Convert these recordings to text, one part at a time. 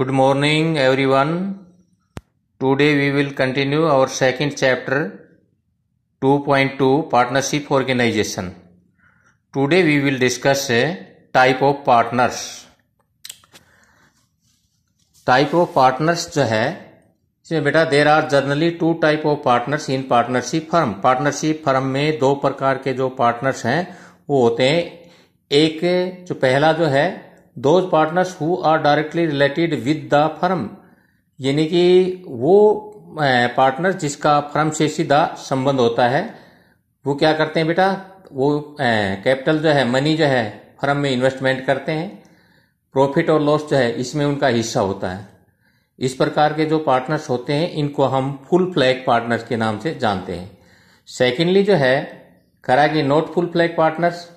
Good morning everyone. Today we will continue our second chapter 2.2 Partnership Organization. Today we will discuss a type of partners. Type of partners jo hai इसमें बेटा there are generally two type of partners in partnership firm partnership firm में दो प्रकार के जो partners हैं वो होते हैं एक जो पहला जो है those partners who are directly related with the firm यानी कि वो पार्टनर जिसका फर्म से सीधा संबंध होता है वो क्या करते हैं बेटा वो कैपिटल जो है मनी जो है फर्म में इन्वेस्टमेंट करते हैं प्रॉफिट और लॉस जो है इसमें उनका हिस्सा होता है इस प्रकार के जो पार्टनर्स होते हैं इनको हम फुल फ्लैग पार्टनर्स के नाम से जानते हैं सेकेंडली जो है करा कि not full flag partners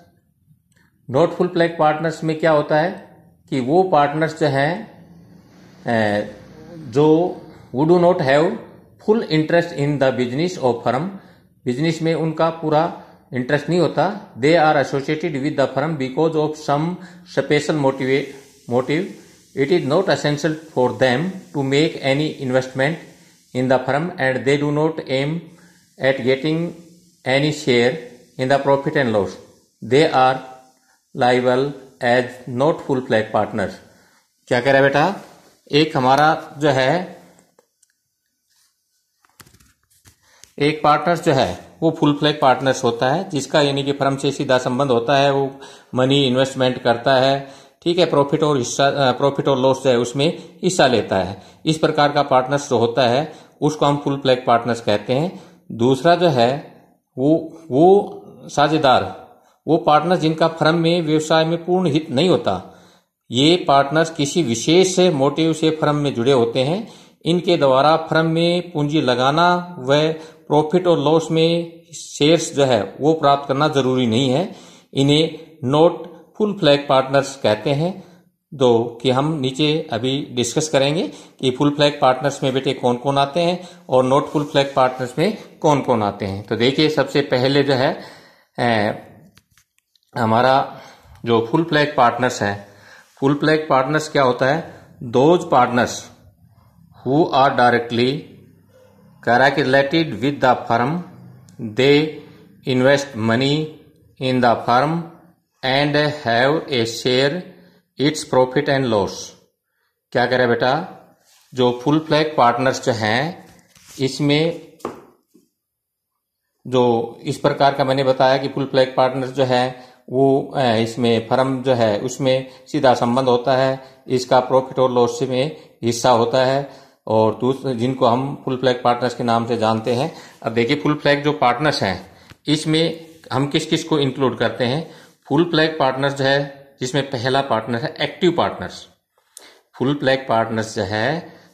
not full flag partners में क्या होता है कि वो पार्टनर्स जो हैं जो वो do not have full interest in the business of firm business में उनका पूरा इंटरेस्ट नहीं होता they are associated with the firm because of some special motive motive it is not essential for them to make any investment in the firm and they do not aim at getting any share in the profit and loss they are liable as not full flag partner क्या कह रहा है बेटा एक हमारा जो है एक पार्टनर्स जो है वो फुल फ्लैग पार्टनर्स होता है जिसका यानी कि फर्म से सीधा संबंध होता है वो मनी इन्वेस्टमेंट करता है ठीक है प्रॉफिट और हिस्सा प्रॉफिट और लॉस जो है उसमें हिस्सा लेता है इस प्रकार का पार्टनर्स जो होता है उसको हम फुल फ्लैग पार्टनर्स कहते हैं दूसरा जो है वो वो साझेदार वो पार्टनर्स जिनका फर्म में व्यवसाय में पूर्ण हित नहीं होता ये पार्टनर्स किसी विशेष मोटिव से फर्म में जुड़े होते हैं इनके द्वारा फर्म में पूंजी लगाना व प्रॉफिट और लॉस में शेयर्स जो है वो प्राप्त करना जरूरी नहीं है इन्हें नोट फुल फ्लैग पार्टनर्स कहते हैं दो कि हम नीचे अभी डिस्कस करेंगे कि फुल फ्लैग पार्टनर्स में बेटे कौन कौन आते हैं और नोट फुल फ्लैग पार्टनर्स में कौन कौन आते हैं तो देखिए सबसे पहले जो है हमारा जो फुल फ्लैग पार्टनर्स है फुल फ्लैग पार्टनर्स क्या होता है those partners who are directly related with the firm they invest money in the firm and have a share its profit and loss क्या कह रहे बेटा जो फुल फ्लैग पार्टनर्स जो हैं इसमें जो इस प्रकार का मैंने बताया कि फुल फ्लैग पार्टनर्स जो है वो इसमें फर्म जो है उसमें सीधा संबंध होता है इसका प्रॉफिट और लॉस में हिस्सा होता है और दूसरे जिनको हम फुल फ्लैग पार्टनर्स के नाम से जानते हैं अब देखिए फुल फ्लैग जो पार्टनर्स हैं इसमें हम किस किस को इंक्लूड करते हैं फुल फ्लैग पार्टनर्स जो है जिसमें पहला पार्टनर है active partners full flag partners जो है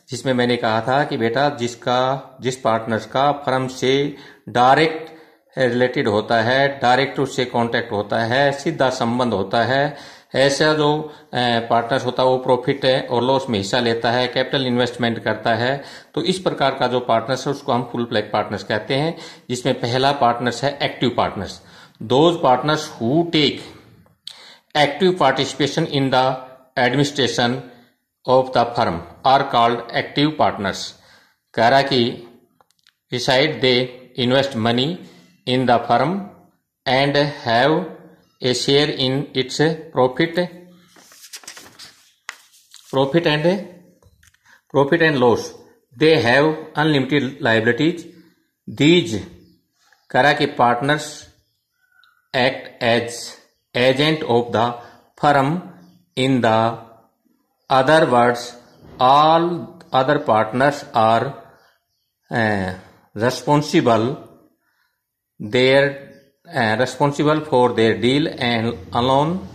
जिसमें मैंने कहा था कि बेटा जिसका जिस पार्टनर्स का फर्म से डायरेक्ट रिलेटेड होता है डायरेक्ट उससे कांटेक्ट होता है सीधा संबंध होता है ऐसा जो पार्टनर्स होता है वो प्रॉफिट और लॉस में हिस्सा लेता है कैपिटल इन्वेस्टमेंट करता है तो इस प्रकार का जो पार्टनर्स है उसको हम फुल फ्लैग पार्टनर्स कहते हैं जिसमें पहला पार्टनर्स है active partners those partners who take active participation in the administration of the firm are called active partners कह रहा कि decide they invest money in the firm and have a share in its profit profit and profit and loss they have unlimited liabilities these karaki partners act as agent of the firm in the other words all other partners are uh, responsible They are responsible for their deal and alone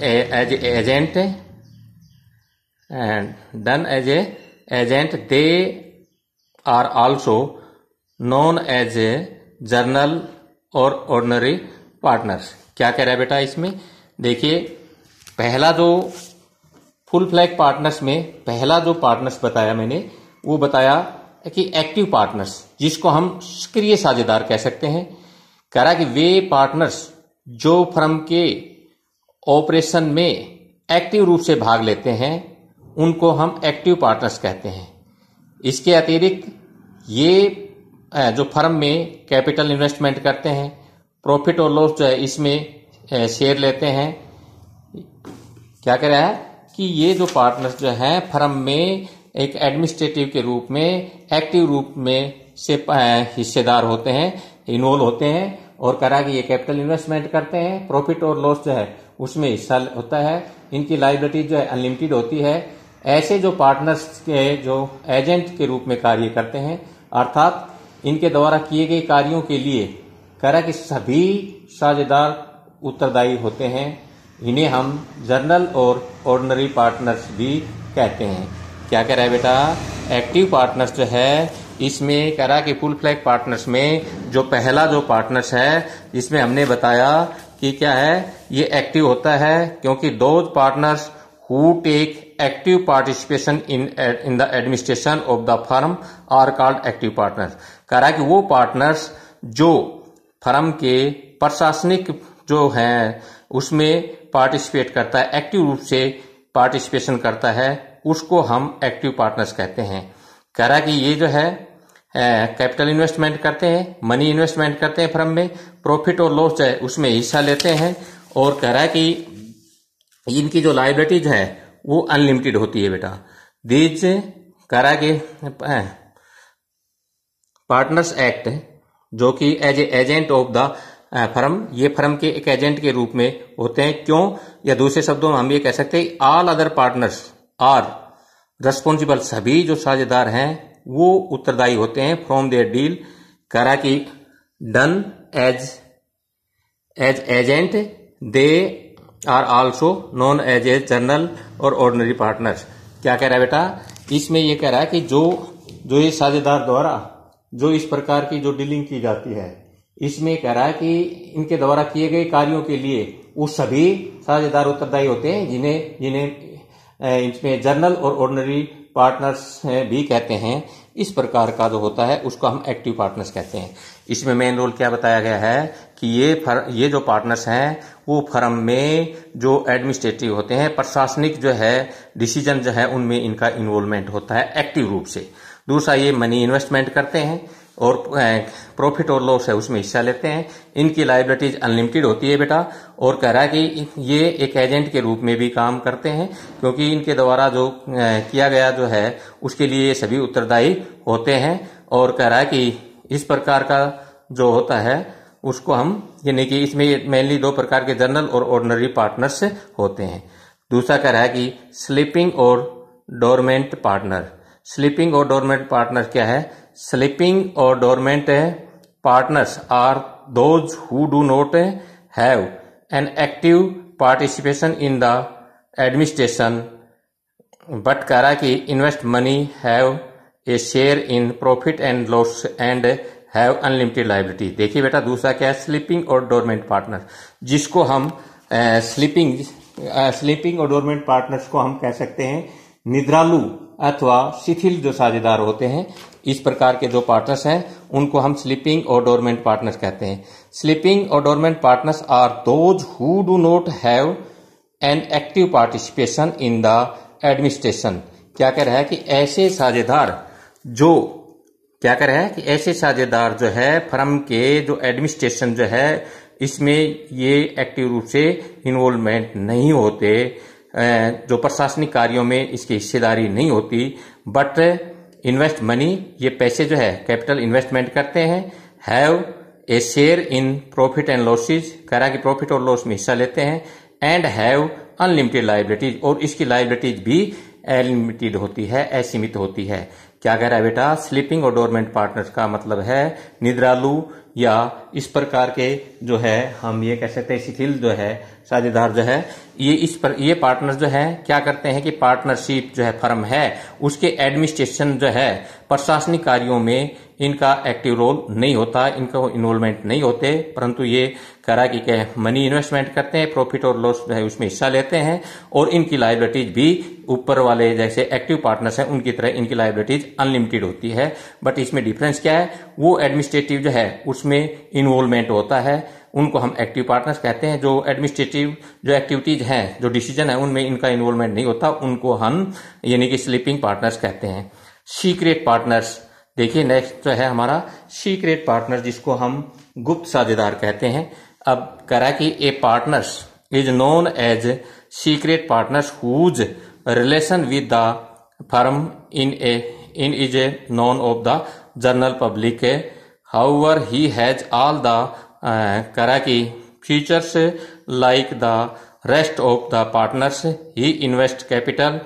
as agent and then as a agent they are also known as a journal or ordinary partners क्या कह रहा है बेटा इसमें देखिए पहला जो full flag partners में पहला जो पार्टनर्स बताया मैंने वो बताया कि एक्टिव पार्टनर्स जिसको हम सक्रिय साझेदार कह सकते हैं कह रहा कि वे पार्टनर्स जो फर्म के ऑपरेशन में एक्टिव रूप से भाग लेते हैं उनको हम एक्टिव पार्टनर्स कहते हैं इसके अतिरिक्त ये जो फर्म में कैपिटल इन्वेस्टमेंट करते हैं प्रॉफिट और लॉस जो है इसमें शेयर लेते हैं क्या कह रहा है कि ये जो पार्टनर्स जो हैं फर्म में एक एडमिनिस्ट्रेटिव के रूप में एक्टिव रूप में से हिस्सेदार होते हैं इन्वॉल्व होते हैं और करा कि ये कैपिटल इन्वेस्टमेंट करते हैं प्रॉफिट और लॉस जो है उसमें हिस्सा होता है इनकी लाइबिलिटी जो है अनलिमिटेड होती है ऐसे जो पार्टनर्स के जो एजेंट के रूप में कार्य करते हैं अर्थात इनके द्वारा किए गए कार्यों के लिए करा कि सभी साझेदार उत्तरदायी होते हैं इन्हें हम जर्नल और ऑर्डनरी पार्टनर्स भी कहते हैं क्या कह रहा है बेटा एक्टिव पार्टनर्स जो है इसमें कह रहा कि फुल फ्लैग पार्टनर्स में जो पहला जो पार्टनर्स है इसमें हमने बताया कि क्या है ये एक्टिव होता है क्योंकि those partners who take active participation in in the administration of the firm are called active partners कह रहा कि वो पार्टनर्स जो फर्म के प्रशासनिक जो है उसमें पार्टिसिपेट करता है एक्टिव रूप से पार्टिसिपेशन करता है उसको हम एक्टिव पार्टनर्स कहते हैं कह रहा कि ये जो है कैपिटल इन्वेस्टमेंट करते हैं मनी इन्वेस्टमेंट करते हैं फर्म में प्रॉफिट और लॉस है उसमें हिस्सा लेते हैं और कह रहा है कि इनकी जो लाइबिलिटीज है वो अनलिमिटेड होती है बेटा दीज कह रहा कि पार्टनर्स एक्ट जो कि as a agent of the firm ये फर्म के एक एजेंट के रूप में होते हैं क्यों या दूसरे शब्दों में हम ये कह सकते हैं all other partners are responsible सभी जो साझेदार हैं वो उत्तरदायी होते हैं फ्रॉम देयर डील करा कि done as as agent they are also known as a general और ऑर्डनरी पार्टनर्स क्या कह रहा है बेटा इसमें ये कह रहा है कि जो जो ये साझेदार द्वारा जो इस प्रकार की जो डीलिंग की जाती है इसमें कह रहा है कि इनके द्वारा किए गए कार्यों के लिए वो सभी साझेदार उत्तरदायी होते हैं जिन्हें जिन्हें इसमें जर्नल और ऑर्डनरी पार्टनर्स भी कहते हैं इस प्रकार का जो होता है उसको हम एक्टिव पार्टनर्स कहते हैं इसमें मेन रोल क्या बताया गया है कि ये फर ये जो पार्टनर्स हैं वो फर्म में जो एडमिनिस्ट्रेटिव होते हैं प्रशासनिक जो है डिसीजन जो है उनमें इनका इन्वॉल्वमेंट होता है एक्टिव रूप से दूसरा ये मनी इन्वेस्टमेंट करते हैं और प्रॉफिट और लॉस है उसमें हिस्सा लेते हैं इनकी लाइबिलिटीज अनलिमिटेड होती है बेटा और कह रहा है कि ये एक एजेंट के रूप में भी काम करते हैं क्योंकि इनके द्वारा जो किया गया जो है उसके लिए ये सभी उत्तरदायी होते हैं और कह रहा है कि इस प्रकार का जो होता है उसको हम यानी कि इसमें मेनली दो प्रकार के जनरल और ऑर्डनरी पार्टनर्स होते हैं दूसरा कह रहा है कि स्लीपिंग और डोरमेंट पार्टनर स्लीपिंग और डोरमेंट पार्टनर क्या है स्लीपिंग और डोरमेंट है partners are those who do not have an active participation in the administration करा की invest money have a share in profit and loss and have unlimited liability देखिए बेटा दूसरा क्या है स्लीपिंग और डोरमेंट पार्टनर जिसको हम स्लीपिंग स्लीपिंग और डोरमेंट पार्टनर्स को हम कह सकते हैं निद्रालु अथवा शिथिल जो साझेदार होते हैं इस प्रकार के जो पार्टनर्स हैं उनको हम स्लीपिंग और डोरमेंट पार्टनर कहते हैं स्लीपिंग और dormant partners are those who do not have an active participation in the administration क्या कह रहा है कि ऐसे साझेदार जो क्या कह रहा है कि ऐसे साझेदार जो है फर्म के जो एडमिनिस्ट्रेशन जो है इसमें ये एक्टिव रूप से इन्वॉल्वमेंट नहीं होते जो प्रशासनिक कार्यों में इसकी हिस्सेदारी नहीं होती बट इन्वेस्ट मनी ये पैसे जो है कैपिटल इन्वेस्टमेंट करते हैं have a share in profit and losses करा कि प्रॉफिट और लॉस में हिस्सा लेते हैं एंड हैव अनलिमिटेड लाइबिलिटीज और इसकी लाइबिलिटीज भी अनलिमिटेड होती है असीमित होती है क्या कह रहा है बेटा स्लीपिंग और डोरमेंट पार्टनर्स का मतलब है निद्रालु या इस प्रकार के जो है हम ये कह सकते हैं शिथिल जो है साझेदार जो है ये इस पर ये पार्टनर जो है क्या करते हैं कि पार्टनरशिप जो है फर्म है उसके एडमिनिस्ट्रेशन जो है प्रशासनिक कार्यों में इनका एक्टिव रोल नहीं होता इनका इन्वॉल्वमेंट नहीं होते परंतु ये करा कि क्या मनी इन्वेस्टमेंट करते हैं प्रॉफिट और लॉस जो है उसमें हिस्सा लेते हैं और इनकी लाइबिलिटीज भी ऊपर वाले जैसे एक्टिव पार्टनर्स हैं उनकी तरह इनकी लाइबिलिटीज अनलिमिटेड होती है बट इसमें डिफरेंस क्या है वो एडमिनिस्ट्रेटिव जो है उसमें इन्वॉल्वमेंट होता है उनको हम एक्टिव पार्टनर्स कहते हैं जो एडमिनिस्ट्रेटिव जो एक्टिविटीज हैं जो डिसीजन है उनमें इनका इन्वॉल्वमेंट नहीं होता उनको हम यानी कि स्लीपिंग पार्टनर्स कहते हैं सीक्रेट पार्टनर्स देखिए नेक्स्ट जो है हमारा सीक्रेट पार्टनर जिसको हम गुप्त साझेदार कहते हैं अब करा कि a partners is known as secret partners whose relation with the firm in a in is a known of the general public however he has all the करा कि futures like the rest of the partners he invest capital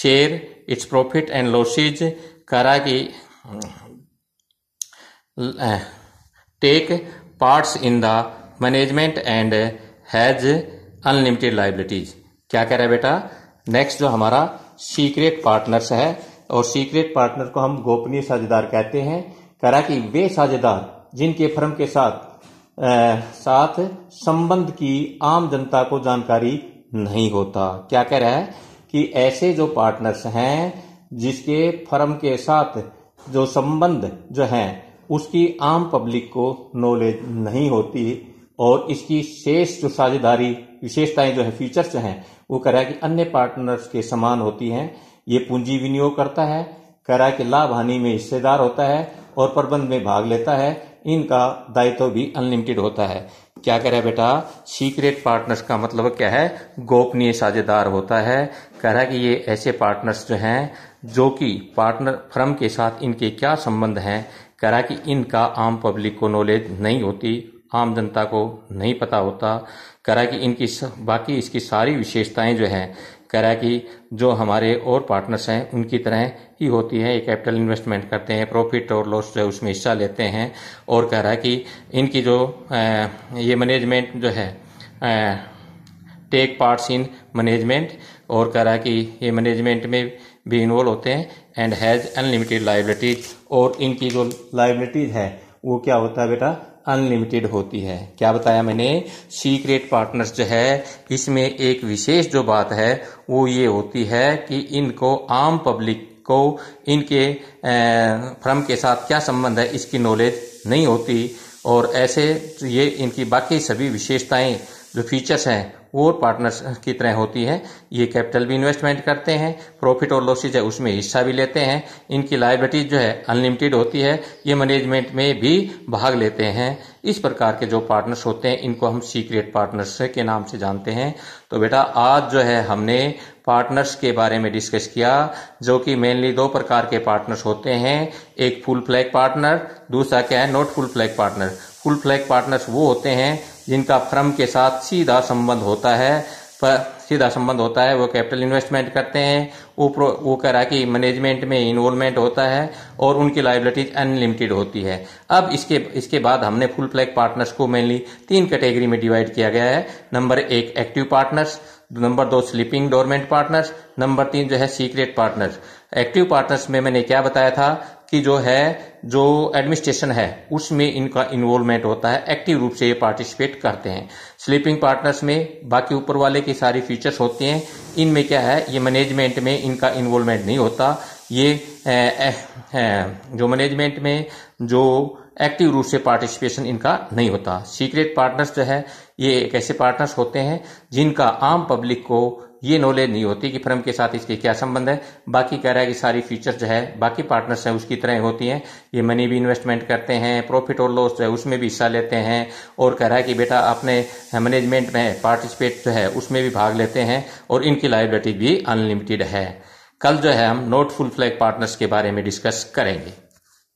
share its profit and losses करा कि take parts in the management and has unlimited liabilities क्या कह रहा है बेटा next जो हमारा सीक्रेट पार्टनर्स है और सीक्रेट पार्टनर को हम गोपनीय साझेदार कहते हैं करा कि वे साझेदार जिनके फर्म के साथ साथ संबंध की आम जनता को जानकारी नहीं होता क्या कह रहा है कि ऐसे जो पार्टनर्स हैं जिसके फर्म के साथ जो संबंध जो है उसकी आम पब्लिक को नॉलेज नहीं होती और इसकी शेष जो साझेदारी विशेषताएं जो है फीचर्स हैं वो कह रहा है कि अन्य पार्टनर्स के समान होती हैं ये पूंजी विनियोग करता है कह रहा है कि लाभ हानि में हिस्सेदार होता है और प्रबंध में भाग लेता है इनका दायित्व भी अनलिमिटेड होता है क्या कह रहा है बेटा सीक्रेट पार्टनर्स का मतलब क्या है गोपनीय साझेदार होता है कह रहा है कि ये ऐसे पार्टनर्स जो हैं जो कि पार्टनर फर्म के साथ इनके क्या संबंध हैं कह रहा है कि इनका आम पब्लिक को नॉलेज नहीं होती आम जनता को नहीं पता होता कह रहा है कि इनकी बाकी इसकी सारी विशेषताएं जो हैं कह रहा है कि जो हमारे और पार्टनर्स हैं उनकी तरह ही होती है ये कैपिटल इन्वेस्टमेंट करते हैं प्रॉफिट और लॉस जो है उसमें हिस्सा लेते हैं और कह रहा है कि इनकी जो ये मैनेजमेंट जो है टेक पार्ट्स इन मैनेजमेंट और कह रहा है कि ये मैनेजमेंट में भी इन्वॉल्व होते हैं एंड हैज़ अनलिमिटेड लाइबिलिटीज और इनकी जो लाइबिलिटीज है वो क्या होता है बेटा अनलिमिटेड होती है क्या बताया मैंने सीक्रेट पार्टनर्स जो है इसमें एक विशेष जो बात है वो ये होती है कि इनको आम पब्लिक को इनके फर्म के साथ क्या संबंध है इसकी नॉलेज नहीं होती और ऐसे ये इनकी बाकी सभी विशेषताएं जो फीचर्स हैं वो पार्टनर्स की तरह होती है ये कैपिटल भी इन्वेस्टमेंट करते हैं प्रॉफिट और लॉसेज है उसमें हिस्सा भी लेते हैं इनकी लाइबिलिटी जो है अनलिमिटेड होती है ये मैनेजमेंट में भी भाग लेते हैं इस प्रकार के जो पार्टनर्स होते हैं इनको हम सीक्रेट पार्टनर्स के नाम से जानते हैं तो बेटा आज जो है हमने पार्टनर्स के बारे में डिस्कस किया जो कि मेनली दो प्रकार के पार्टनर्स होते हैं एक फुल फ्लैग पार्टनर दूसरा क्या है not full flag partner full flag partners वो होते हैं जिनका फर्म के साथ सीधा संबंध होता है पर सीधा संबंध होता है वो कैपिटल इन्वेस्टमेंट करते हैं वो वो करा कि मैनेजमेंट में इन्वॉल्वमेंट होता है और उनकी लाइबिलिटीज अनलिमिटेड होती है अब इसके इसके बाद हमने फुल फ्लैग पार्टनर्स को मेनली तीन कैटेगरी में डिवाइड किया गया है नंबर एक एक्टिव पार्टनर्स नंबर दो स्लीपिंग डोरमेंट पार्टनर्स नंबर तीन जो है सीक्रेट पार्टनर्स एक्टिव पार्टनर्स में मैंने क्या बताया था की जो है जो एडमिनिस्ट्रेशन है उसमें इनका इन्वॉल्वमेंट होता है एक्टिव रूप से ये पार्टिसिपेट करते हैं स्लीपिंग पार्टनर्स में बाकी ऊपर वाले की सारी फीचर्स होती हैं इनमें क्या है ये मैनेजमेंट में इनका इन्वॉल्वमेंट नहीं होता ये ए, ए, जो मैनेजमेंट में जो एक्टिव रूप से पार्टिसिपेशन इनका नहीं होता सीक्रेट पार्टनर्स जो है ये एक ऐसे पार्टनर्स होते हैं जिनका आम पब्लिक को ये नॉलेज नहीं होती कि फर्म के साथ इसके क्या संबंध है बाकी कह रहा है कि सारी फीचर जो है बाकी पार्टनर्स हैं उसकी तरह होती हैं ये मनी भी इन्वेस्टमेंट करते हैं प्रॉफिट और लॉस जो है उसमें भी हिस्सा लेते हैं और कह रहा है कि बेटा अपने मैनेजमेंट में पार्टिसिपेट जो है उसमें भी भाग लेते हैं और इनकी लाइबिलिटी भी अनलिमिटेड है कल जो है हम नोट फुल फ्लैग पार्टनर्स के बारे में डिस्कस करेंगे